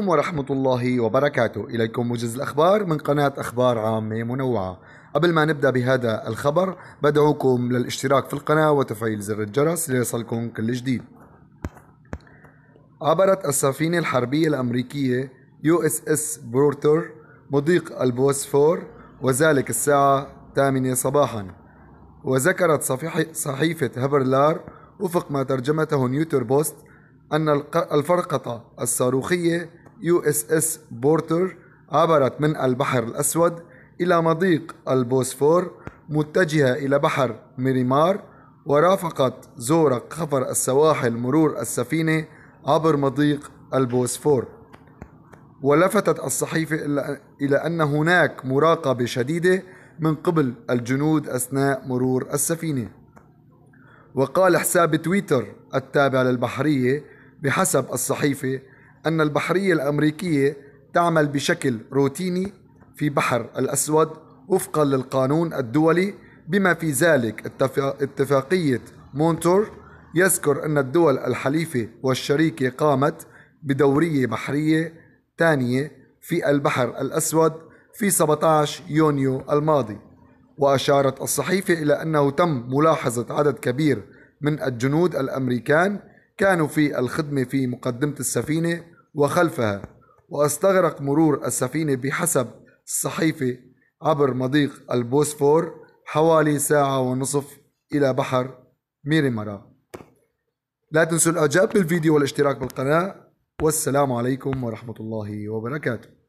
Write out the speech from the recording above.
عليكم ورحمة الله وبركاته إليكم موجز الأخبار من قناة أخبار عامة منوعة قبل ما نبدأ بهذا الخبر بدعوكم للاشتراك في القناة وتفعيل زر الجرس ليصلكم كل جديد عبرت السفينة الحربية الأمريكية يو اس اس بورتر مضيق البوسفور وذلك الساعة 8 صباحا وذكرت صحيفة هبرلار وفق ما ترجمته نيوتر بوست أن الفرقة الصاروخية يو اس اس بورتر عبرت من البحر الأسود إلى مضيق البوسفور متجهة إلى بحر ميريمار ورافقت زورق خفر السواحل مرور السفينة عبر مضيق البوسفور ولفتت الصحيفة إلى أن هناك مراقبة شديدة من قبل الجنود أثناء مرور السفينة وقال حساب تويتر التابع للبحرية بحسب الصحيفة أن البحرية الأمريكية تعمل بشكل روتيني في بحر الأسود وفقا للقانون الدولي بما في ذلك اتفاقية مونتور يذكر أن الدول الحليفة والشريكة قامت بدورية بحرية ثانية في البحر الأسود في 17 يونيو الماضي وأشارت الصحيفة إلى أنه تم ملاحظة عدد كبير من الجنود الأمريكان كانوا في الخدمة في مقدمة السفينة وخلفها واستغرق مرور السفينة بحسب الصحيفة عبر مضيق البوسفور حوالي ساعة ونصف إلى بحر ميريمارا لا تنسوا الإعجاب بالفيديو والاشتراك بالقناة والسلام عليكم ورحمة الله وبركاته